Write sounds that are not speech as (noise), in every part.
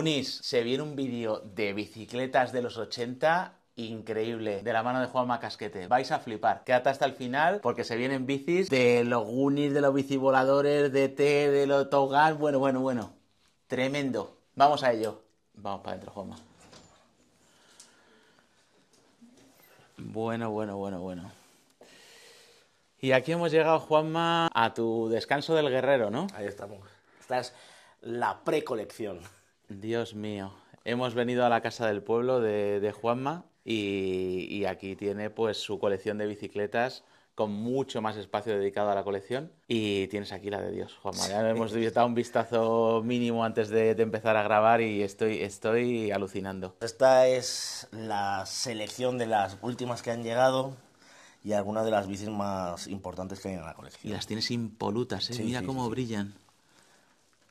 Unis, se viene un vídeo de bicicletas de los 80 increíble de la mano de Juanma Casquete. Vais a flipar. Quédate hasta el final porque se vienen bicis de los Unis, de los bicivoladores, de T, de los Togas. Bueno, bueno, bueno. Tremendo. Vamos a ello. Vamos para adentro, Juanma. Bueno, bueno, bueno, bueno. Y aquí hemos llegado, Juanma, a tu descanso del guerrero, ¿no? Ahí estamos. Estás la precolección. Dios mío, hemos venido a la casa del pueblo de, Juanma y, aquí tiene pues su colección de bicicletas con mucho más espacio dedicado a la colección y tienes aquí la de Dios, Juanma. Ya hemos dado un vistazo mínimo antes de, empezar a grabar y estoy, estoy alucinando. Esta es la selección de las últimas que han llegado y algunas de las bicis más importantes que hay en la colección. Y las tienes impolutas, ¿eh? mira cómo brillan.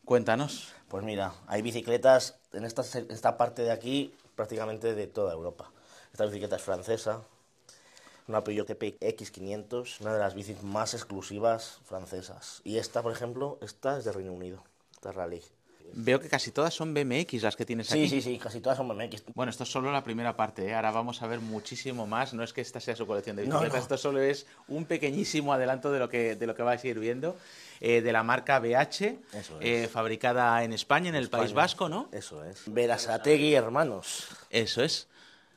Cuéntanos. Pues mira, hay bicicletas en esta, parte de aquí prácticamente de toda Europa. Esta bicicleta es francesa, una Peugeot X500, una de las bicis más exclusivas francesas. Y esta, por ejemplo, esta es de Reino Unido, esta rally. Veo que casi todas son BMX las que tienes aquí. Sí, sí, sí, casi todas son BMX. Bueno, esto es solo la primera parte, ¿eh? ahora vamos a ver muchísimo más. No es que esta sea su colección de bicicletas, esto solo es un pequeñísimo adelanto de lo que, de lo que vais a ir viendo. Eh, de la marca BH, eh, fabricada en España, en el País Vasco, ¿no? Eso es. Verasategui, Hermanos. Eso es.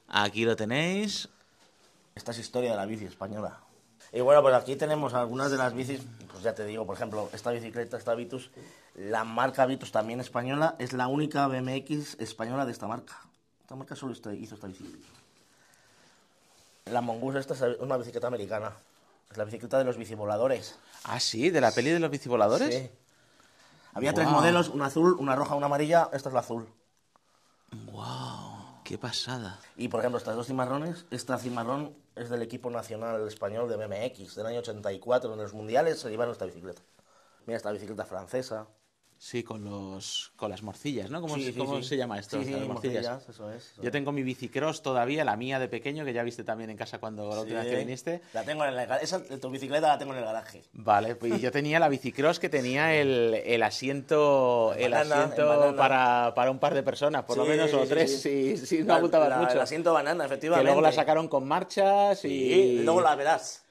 Aquí lo tenéis. Esta es historia de la bici española. Y bueno, pues aquí tenemos algunas de las bicis, pues ya te digo, por ejemplo, esta bicicleta, esta Vitus, la marca Vitus también española, es la única BMX española de esta marca. Esta marca solo hizo esta bicicleta. La Mongoose esta es una bicicleta americana la bicicleta de los bicivoladores. Ah, sí, de la peli de los bicivoladores. Sí. Había tres modelos, una azul, una roja, una amarilla. Esta es la azul. ¡Wow! ¡Qué pasada! Y por ejemplo, estas dos cimarrones, esta cimarrón es del equipo nacional español de BMX del año 84. En los mundiales se llevaron esta bicicleta. Mira, esta bicicleta francesa. Sí, con los con las morcillas, ¿no? ¿Cómo, se llama esto? las morcillas. eso es, Yo tengo mi bicicross todavía, la mía de pequeño, que ya viste también en casa cuando la última vez viniste. La tengo en el garaje, tu bicicleta la tengo en el garaje. Vale, pues yo tenía la bicicross que tenía el, el asiento, el, asiento para, para, un par de personas, por lo menos, o tres, si, si no apuntabas mucho. El asiento banana, efectivamente. Que luego la sacaron con marchas y... luego la verás.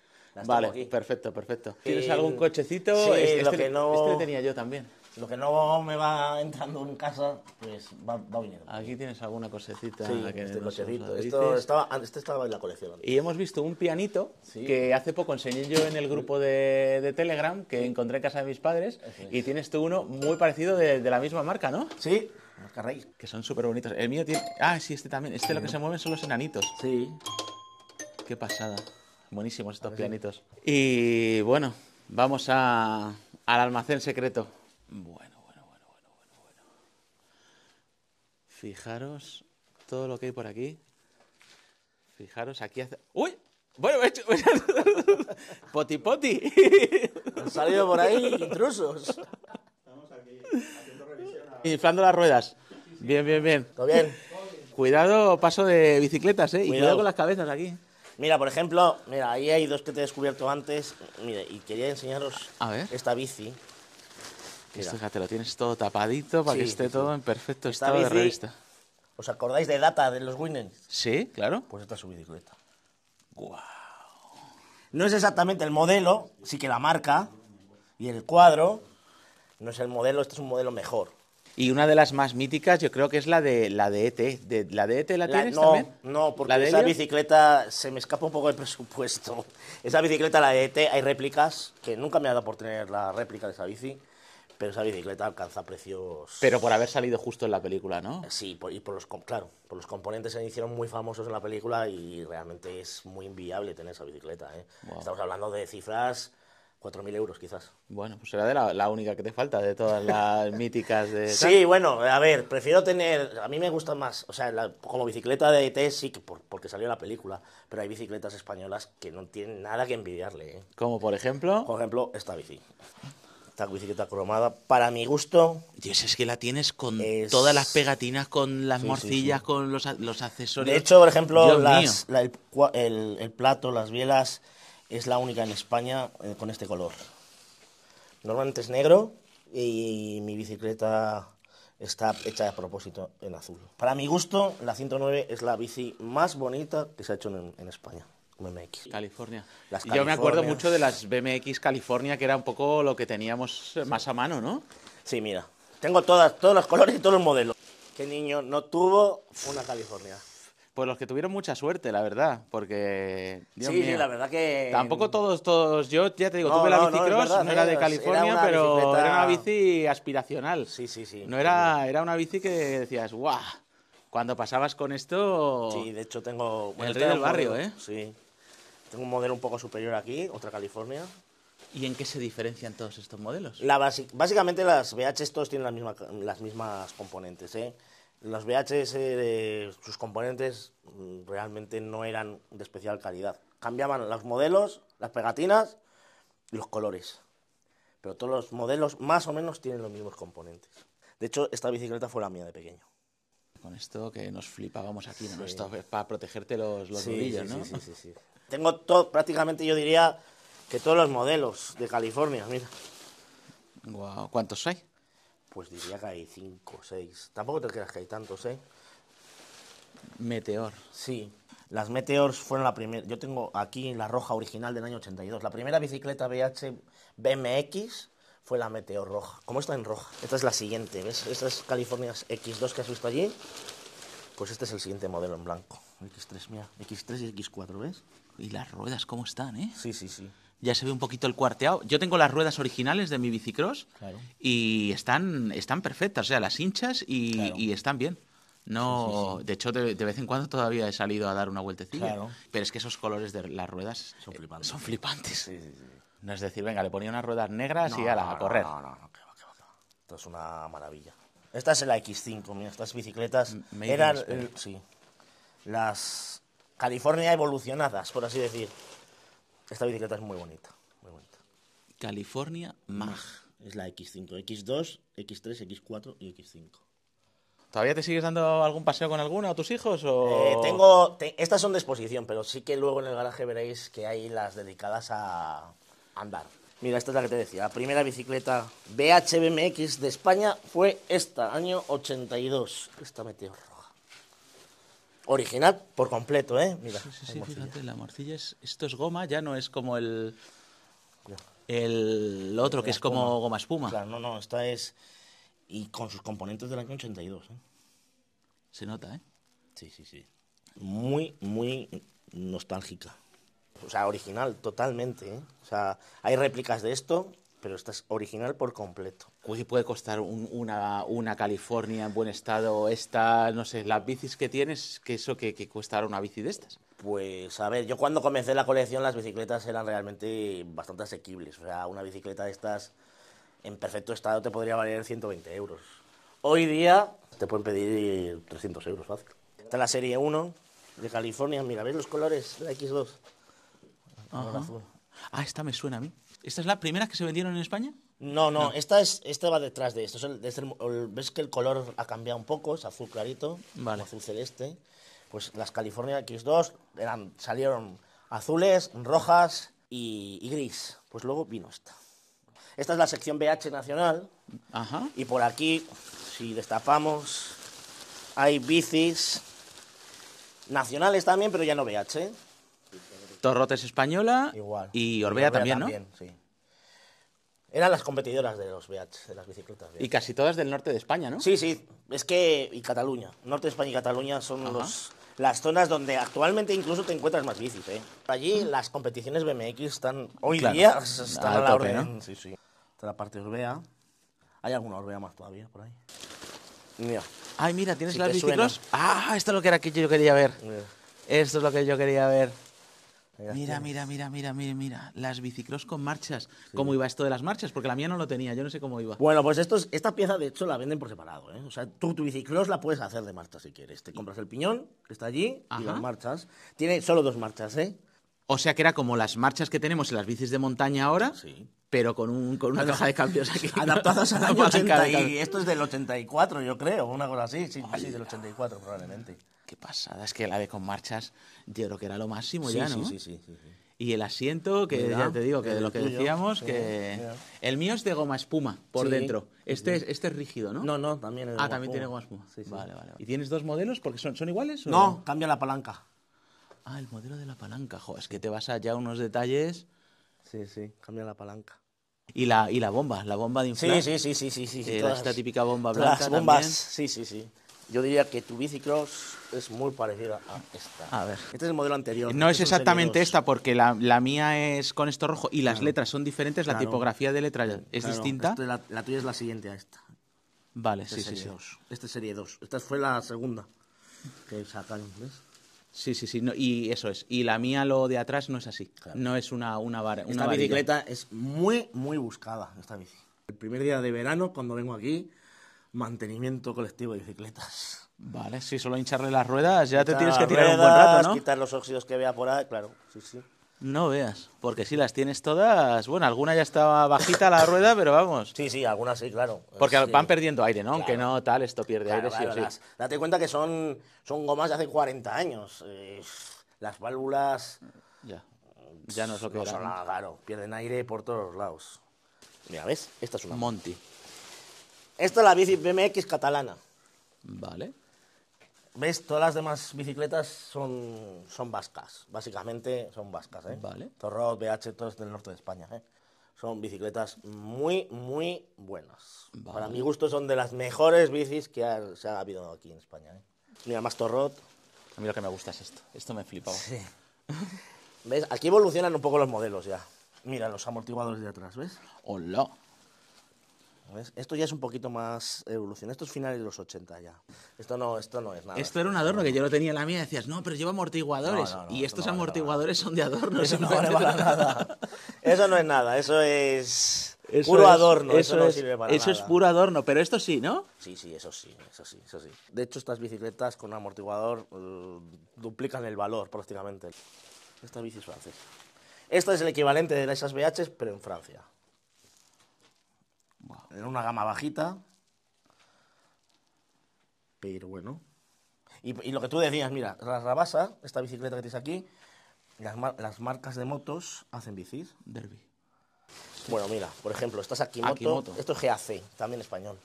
vale, perfecto, perfecto. Eh, ¿Tienes algún cochecito? lo este que no... este tenía yo también. Lo que no me va entrando en casa, pues va, va viniendo. Aquí tienes alguna cosecita. que este estaba, este estaba en la colección. Y hemos visto un pianito que hace poco enseñé yo en el grupo de, Telegram que encontré en casa de mis padres. Y tienes tú uno muy parecido de, la misma marca, ¿no? Sí, Que son súper bonitos. El mío tiene... Ah, sí, este también. Este lo que se mueven son los enanitos. Sí. Qué pasada. Buenísimos estos pianitos. Y bueno, vamos al almacén secreto. Bueno, bueno, bueno, bueno, bueno, Fijaros todo lo que hay por aquí. Fijaros, aquí hace... ¡Uy! Bueno, he hecho... (laughs) ¡Poti, poti! Han salido por ahí intrusos. Estamos aquí haciendo revisión. Inflando las ruedas. Bien, bien, bien. Todo bien. Cuidado, paso de bicicletas, ¿eh? Y cuidado con las cabezas aquí. Mira, por ejemplo, mira, ahí hay dos que te he descubierto antes. Mire, y quería enseñaros a esta bici. Mira. Fíjate, lo tienes todo tapadito para que esté todo en perfecto estado de revista. ¿Os acordáis de Data de los Winnings? Sí, claro. Pues esta es su bicicleta. ¡Guau! No es exactamente el modelo, sí que la marca y el cuadro. No es el modelo, este es un modelo mejor. Y una de las más míticas, yo creo que es la de la de ET. De, ¿La de ET la, tienes no, también? No, porque ¿La esa bicicleta se me escapa un poco el presupuesto. (laughs) Esa bicicleta, la de ET, hay réplicas que nunca me ha dado por tener la réplica de esa bici. Pero esa bicicleta alcanza precios. Pero por haber salido justo en la película, ¿no? Sí, por, y por los, claro, por los componentes se hicieron muy famosos en la película y realmente es muy inviable tener esa bicicleta. ¿eh? Estamos hablando de cifras 4.000 euros quizás. Bueno, pues será de la, única que te falta de todas las (laughs) míticas de... Sí, bueno, a ver, prefiero tener... A mí me gusta más, o sea, como bicicleta de ET sí, porque salió la película, pero hay bicicletas españolas que no tienen nada que envidiarle. ¿eh? Como por ejemplo... Por ejemplo, esta bici esta bicicleta cromada, para mi gusto. Dios, es que la tienes con todas las pegatinas, con las morcillas, con los, accesorios. De hecho, por ejemplo, el, plato, las bielas, es la única en España eh, con este color. Normalmente es negro y mi bicicleta está hecha a propósito en azul. Para mi gusto, la 109 es la bici más bonita que se ha hecho en España. BMX. California. Yo me acuerdo mucho de las BMX California, que era un poco lo que teníamos eh, más a mano, ¿no? Sí, mira. Tengo todas, todos los colores y todos los modelos. ¿Qué niño no tuvo una California? Pues los que tuvieron mucha suerte, la verdad, porque... sí, sí, la verdad que... Tampoco todos, todos... Yo ya te digo, tuve la bicicross, no, era de California, pero era una bici aspiracional. Sí, sí, sí. No era, era una bici que decías, ¡guau! Cuando pasabas con esto... Sí, de hecho tengo... el rey del barrio, ¿eh? Sí. Tengo un modelo un poco superior aquí, otra California. ¿Y en qué se diferencian todos estos modelos? básicamente las VHs todos tienen las mismas componentes. ¿eh? Las Los VHs, eh, sus componentes mm, realmente no eran de especial calidad. Cambiaban los modelos, las pegatinas y los colores. Pero todos los modelos más o menos tienen los mismos componentes. De hecho, esta bicicleta fue la mía de pequeño con esto que nos flipábamos aquí, para protegerte los, los Sí, sí, (laughs) Tengo todo, prácticamente yo diría que todos los modelos de California, mira. Wow. ¿Cuántos hay? Pues diría que hay cinco, seis. Tampoco te creas que hay tantos, ¿eh? Meteor. Sí. Las Meteors fueron la primera. Yo tengo aquí la roja original del año 82. La primera bicicleta BH BMX fue la Meteor roja. ¿Cómo está en roja? Esta es la siguiente, ¿ves? Estas es California X2 que has visto allí. Pues este es el siguiente modelo en blanco. X3, mira. X3 y X4, ¿ves? Y las ruedas, ¿cómo están, eh? Sí, sí, sí. Ya se ve un poquito el cuarteado. Yo tengo las ruedas originales de mi bicicross claro. y están, están perfectas, o sea, las hinchas y, están bien. No, de hecho, de, vez en cuando todavía he salido a dar una vueltecilla. Pero es que esos colores de las ruedas son eh, flipantes. Son flipantes. No es decir, venga, le ponía unas ruedas negras y ala, va a correr. No, no, no, qué va, que va, Esto es una maravilla. Esta es la X5, mira, estas bicicletas eran sí, las California evolucionadas, por así decir. Esta bicicleta es muy bonita, muy bonita. California Mag. Es la X5, X2, X3, X4 y X5. ¿Todavía te sigues dando algún paseo con alguna o tus hijos? O... Eh, tengo, estas son de exposición, pero sí que luego en el garaje veréis que hay las dedicadas a, andar. Mira, esta es la que te decía. La primera bicicleta BHBMX de España fue esta, año 82. Esta meteor roja. Original por completo, ¿eh? Mira. Sí, sí, fíjate, la morcilla es. Esto es goma, ya no es como el. El otro, que es como goma espuma. Claro, no, no, esta es. Y con sus componentes del año 82. ¿eh? Se nota, ¿eh? Sí, sí, sí. Muy, muy nostálgica o sea, original, totalmente. ¿eh? O sea, hay réplicas de esto, pero esta es original por completo. Uy, puede costar una, California en buen estado, esta, no sé, las bicis que tienes, que eso que, que una bici de estas. Pues a ver, yo cuando comencé la colección las bicicletas eran realmente bastante asequibles. O sea, una bicicleta de estas en perfecto estado te podría valer 120 euros. Hoy día te pueden pedir 300 euros fácil. Esta es la serie 1 de California. Mira, ¿ves los colores? La X2. Ah, esta me suena a mí. ¿Esta es la primera que se vendieron en España? No, no, esta es esta va detrás de esto. ves que el color ha cambiado un poco, es azul clarito, azul celeste. Pues las California X2 eran, salieron azules, rojas y, y, gris. Pues luego vino esta. Esta es la sección BH nacional. Ajá. Y por aquí, si destapamos, hay bicis nacionales también, pero ya no BH. Torrotes española y Orbea, también, Eran las competidoras de los BH, de las bicicletas. Y casi todas del norte de España, ¿no? Sí, sí. Es que. Y Cataluña. Norte de España y Cataluña son las zonas donde actualmente incluso te encuentras más bicis, ¿eh? Allí mm. las competiciones BMX están. Hoy día (laughs) están a, la Sí, sí. la parte Orbea. ¿Hay alguna Orbea más todavía por ahí? Mira. Ay, mira, ¿tienes las bicicletas? Ah, esto es lo que era que yo quería ver. Esto es lo que yo quería ver. Mira, mira, mira, mira, mira, mira. Las biciclós con marchas. ¿Cómo iba esto de las marchas? Porque la mía no lo tenía, yo no sé cómo iba. Bueno, pues estos, esta pieza de hecho la venden por separado. ¿eh? O sea, tú tu biciclós la puedes hacer de marcha si quieres. Te compras el piñón, que está allí, y las marchas. Tiene solo dos marchas, ¿eh? O sea que era como las marchas que tenemos en las bicis de montaña ahora, pero con, una caja de cambios aquí. Adaptadas a la 80 y esto es del 84, yo creo, una cosa así. Sí, del 84 probablemente. Qué pasada, es que la de con marchas yo creo que era lo máximo ya, ¿no? Sí, sí, sí, Y el asiento, que ya te digo, que de lo que decíamos, que... El mío es de goma espuma, por dentro. Este, es, este es rígido, ¿no? No, no, también es Ah, también tiene goma espuma. Vale, vale, ¿Y tienes dos modelos? porque son, ¿Son iguales? No, cambia la palanca. Ah, el modelo de la palanca. Jo, es que te vas allá unos detalles. Sí, sí, cambia la palanca. Y la, y la bomba, la bomba de inflar. Sí, sí, sí, sí, sí. sí eh, esta típica bomba blanca. Las bombas, también. sí, sí, sí. Yo diría que tu bicicross es muy parecida a esta. A ver. Este es el modelo anterior. No este es exactamente esta, porque la, la, mía es con esto rojo y las letras son diferentes, la tipografía de letra es distinta. la, tuya es la siguiente a esta. Vale, este sí, sí, sí. Este serie 2. Esta fue la segunda que sacaron, ¿ves? Sí, sí, sí. No, y eso es. Y la mía, lo de atrás, no es así. No es una, una vara. una bicicleta es muy, muy buscada, esta bici. El primer día de verano, cuando vengo aquí, mantenimiento colectivo de bicicletas. Vale, si solo hincharle las ruedas, ya te tienes que tirar un buen rato, ¿no? Quitar los óxidos que vea por ahí, claro. Sí, sí. No veas, porque si las tienes todas, bueno, alguna ya estaba bajita la rueda, pero vamos. Sí, sí, algunas sí, claro. Porque van perdiendo aire, ¿no? Aunque no tal, esto pierde aire, sí sí. Date cuenta que son, son gomas de hace 40 años. Eh, las válvulas... Ya, ya no es lo que son pierden aire por todos lados. Mira, ¿ves? Esta es una... Monty. Esta es la bici BMX catalana. Vale. ¿Ves? Todas las demás bicicletas son, son vascas. Básicamente son vascas, ¿eh? Vale. Torrot, BH, todos del norte de España, ¿eh? Son bicicletas muy, muy buenas. Para mi gusto son de las mejores bicis que se ha habido aquí en España, ¿eh? Mira, más Torrot. A mí lo que me gusta es esto. Esto me flipa. Sí. ¿Ves? Aquí evolucionan un poco los modelos ya. Mira, los amortiguadores de atrás, ¿ves? ¡Hola! Esto ya es un poquito más evolución. Esto es finales de los 80 ya. Esto no, esto no es nada. Esto era un adorno que yo lo tenía en la mía y decías, no, pero lleva amortiguadores. y estos amortiguadores son de adorno. (laughs) Eso no vale para nada. Eso no es nada, eso es... puro adorno, eso, es, Eso es puro adorno, pero esto sí, ¿no? Sí, sí, eso sí, eso sí, eso sí. De hecho, estas bicicletas con amortiguador mm, duplican el valor prácticamente. bici bicis francesa Esto es el equivalente de esas BH, pero en Francia en una gama bajita. Pero bueno. Y, lo que tú decías, mira, la Rabasa, esta bicicleta que tienes aquí, las, las marcas de motos hacen bicis. Derby. Bueno, mira, por ejemplo, estas aquí Akimoto. Esto es GAC, también español.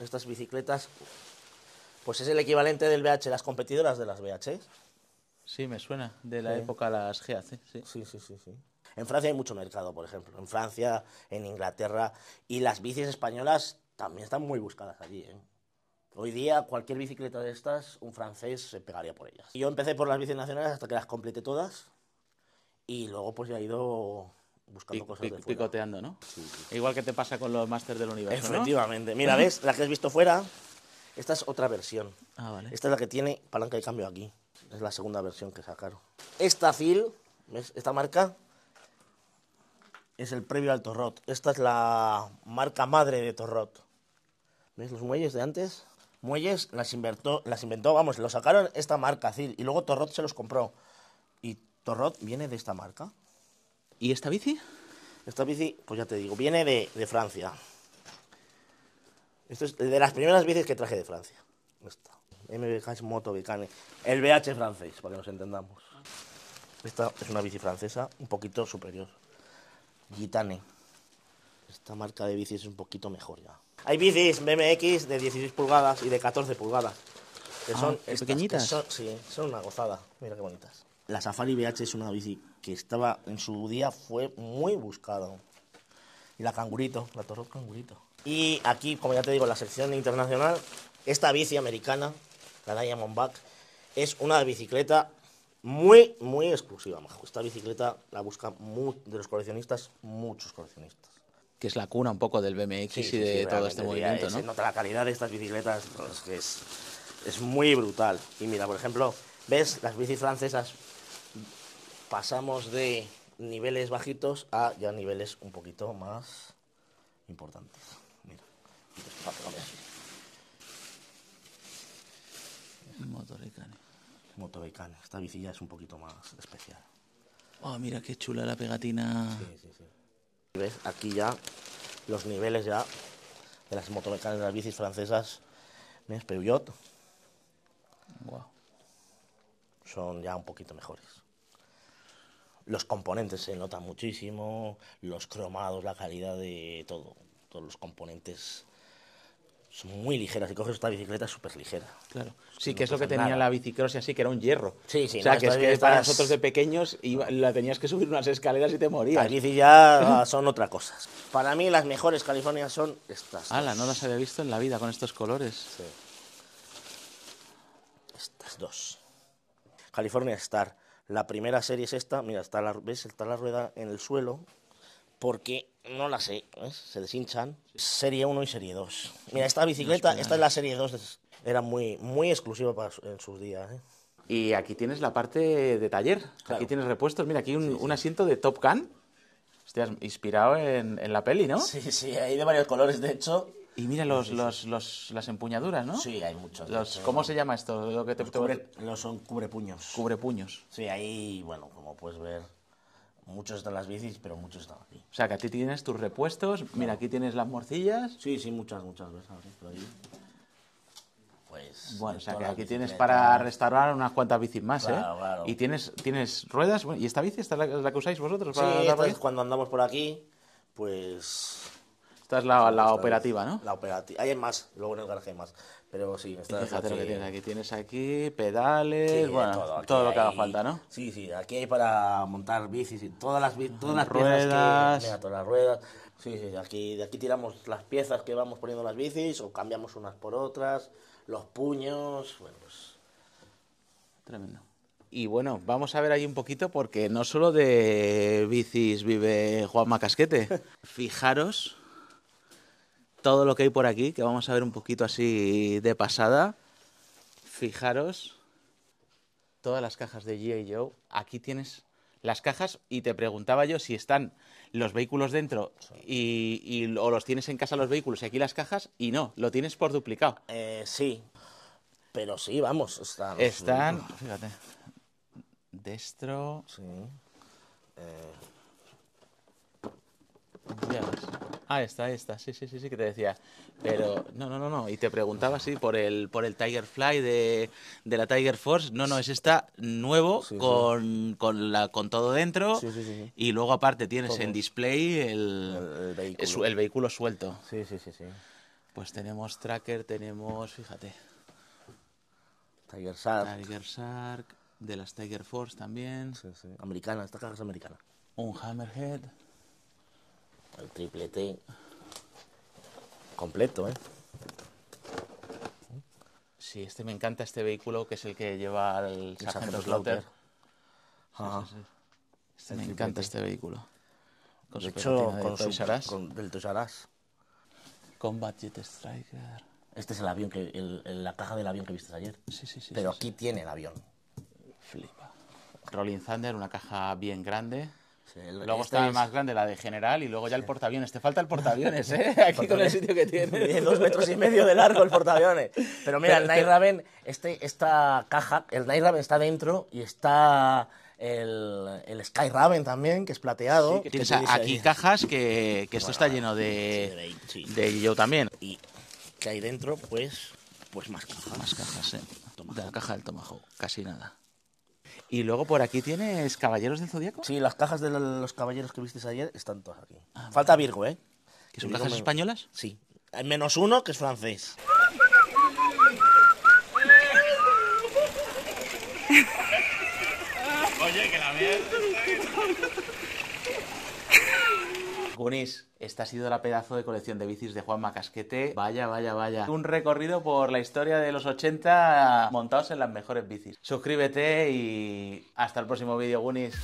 Estas bicicletas, pues es el equivalente del BH, las competidoras de las BH. Sí, me suena, de la época las GAC. sí, sí, sí. sí. En Francia hay mucho mercado, por ejemplo. En Francia, en Inglaterra. Y las bicis españolas también están muy buscadas allí. ¿eh? Hoy día, cualquier bicicleta de estas, un francés se pegaría por ellas. Yo empecé por las bicis nacionales hasta que las completé todas. Y luego, pues ya he ido buscando cosas de fuera. Picoteando, ¿no? Igual que te pasa con los máster del universo. Efectivamente. (laughs) Mira, ¿ves? La que has visto fuera, esta es otra versión. Ah, vale. Esta es la que tiene palanca de cambio aquí. Es la segunda versión que sacaron. Esta Phil, ¿ves? Esta marca es el previo al Torrot. Esta es la marca madre de Torrot. ¿Veis los muelles de antes? Muelles las inventó, las inventó, vamos, lo sacaron esta marca, Cil, y luego Torrot se los compró. Y Torrot viene de esta marca. ¿Y esta bici? Esta bici, pues ya te digo, viene de, Francia. Esto es de las primeras bicis que traje de Francia. Esta. MBK Moto El BH francés, para que nos entendamos. Esta es una bici francesa un poquito superior. Gitane. Esta marca de bicis es un poquito mejor ya. Hay bicis BMX de 16 pulgadas y de 14 pulgadas. Que ah, son pequeñitas. sí, son una gozada. Mira qué bonitas. La Safari BH es una bici que estaba en su día fue muy buscado. Y la Cangurito, la Torre Cangurito. Y aquí, como ya te digo, la sección internacional, esta bici americana, la Diamondback, es una bicicleta muy, muy exclusiva, Esta bicicleta la busca de los coleccionistas, muchos coleccionistas. Que es la cuna un poco del BMX y de todo este movimiento, ¿no? Se nota la calidad de estas bicicletas, pues, que es, muy brutal. Y mira, por ejemplo, ves las bicis francesas, pasamos de niveles bajitos a ya niveles un poquito más importantes. Mira, Motor Motobecán. Esta bici es un poquito más especial. Oh, mira qué chula la pegatina. ¿Ves? Aquí ya los niveles ya de las motobecanas de las bicis francesas. ¿Ves? Peugeot. Wow. Son ya un poquito mejores. Los componentes se notan muchísimo, los cromados, la calidad de todo. Todos los componentes son muy ligeras. Si coges esta bicicleta, es súper ligera. Claro. Sí, que es lo que tenía la bicicross así, que era un hierro. Sí, sí. O sea, que es para nosotros de pequeños la tenías que subir unas escaleras y te morías. Aquí ya (laughs) ¿Eh? son otra cosa. Para mí, las mejores California son estas. Ala, no las había visto en la vida con estos colores. Sí. Estas dos. California Star. La primera serie es esta. Mira, está la, ¿ves? Está la rueda en el suelo. Porque no la sé, ¿ves? ¿eh? se deshinchan. Serie 1 y Serie 2. Mira, esta bicicleta, esta es la Serie 2, era muy, muy exclusiva en sus días. ¿eh? Y aquí tienes la parte de taller, aquí tienes repuestos. Mira, aquí un, asiento de Top Gun. Hostia, inspirado en, la peli, ¿no? Sí, sí, hay de varios colores, de hecho. Y mira los, las empuñaduras, ¿no? Sí, hay muchos. ¿Cómo se llama esto? Lo que te, los, cubre, los son cubrepuños. Cubrepuños. Sí, ahí, bueno, como puedes ver, muchos están las bicis, pero muchos están aquí. O sea, que aquí tienes tus repuestos. Mira, aquí tienes las morcillas. Sí, sí, muchas, muchas veces. Pues, bueno, o sea que aquí tienes para restaurar unas cuantas bicis más, ¿eh? Claro. Y tienes, tienes ruedas. ¿Y esta bici esta es la, que usáis vosotros? sí, cuando andamos por aquí, pues esta es la, operativa, ¿no? La operativa. hay más, luego en el garaje hay más. Pero sí, fíjate lo que tienes aquí. Tienes aquí pedales, bueno, todo, lo que haga falta, ¿no? Sí, sí, aquí hay para montar bicis, y todas las, todas las ruedas. todas las ruedas. Sí, sí, aquí, de aquí tiramos las piezas que vamos poniendo las bicis o cambiamos unas por otras, los puños, bueno, pues. Tremendo. Y bueno, vamos a ver ahí un poquito porque no solo de bicis vive Juan Macasquete. (laughs) Fijaros todo lo que hay por aquí, que vamos a ver un poquito así de pasada. Fijaros, todas las cajas de G.I. Joe. Aquí tienes las cajas y te preguntaba yo si están los vehículos dentro y, o los tienes en casa los vehículos y aquí las cajas y no, lo tienes por duplicado. Eh, sí, pero sí, vamos, están. Están, (laughs) fíjate, destro. Sí. Eh. Ah, esta, esta, sí, sí, sí, sí, que te decía. Pero, no, no, no, no. Y te preguntaba, sí, por el, por el Tiger Fly de, la Tiger Force. No, no, es esta nuevo, con, Con, la, con todo dentro. Sí, sí, sí, y luego, aparte, tienes en display el, vehículo. suelto. Sí, sí, sí, sí. Pues tenemos Tracker, tenemos, fíjate. Tiger Shark. Tiger Shark, de las Tiger Force también. Sí, sí. Americana, esta caja es americana. Un Hammerhead el triple T completo, ¿eh? Sí, este me encanta este vehículo que es el que lleva el, sargento este me encanta este vehículo. Con de hecho, con, Combat Jet Striker. Este es el avión que la caja del avión que viste ayer. Sí, sí, sí. Pero aquí tiene el avión. Flipa. Rolling Thunder, una caja bien grande luego está más grande, la de general, y luego ya el portaaviones. Te falta el portaaviones, ¿eh? (laughs) Aquí con el sitio que (laughs) tiene. dos metros y medio de largo el portaaviones. Pero mira, el Night Raven, este, esta caja, el Night Raven está dentro y está el, Sky Raven también, que es plateado. aquí cajas que, esto está lleno de, de, yo también. Y que hay dentro, pues, pues más cajas. Más cajas, ¿eh? La caja del Tomahawk, casi nada. Y luego por aquí tienes Caballeros del Zodíaco. Sí, las cajas de los caballeros que viste ayer están todas aquí. Ah, Falta Virgo, ¿eh? ¿Que son cajas españolas? Sí. Hay menos uno que es francés. Oye, que la mierda. Gunis, esta ha sido la pedazo de colección de bicis de Juan Macasquete. Vaya, vaya, vaya. Un recorrido por la historia de los 80 montados en las mejores bicis. Suscríbete y hasta el próximo vídeo, Gunis.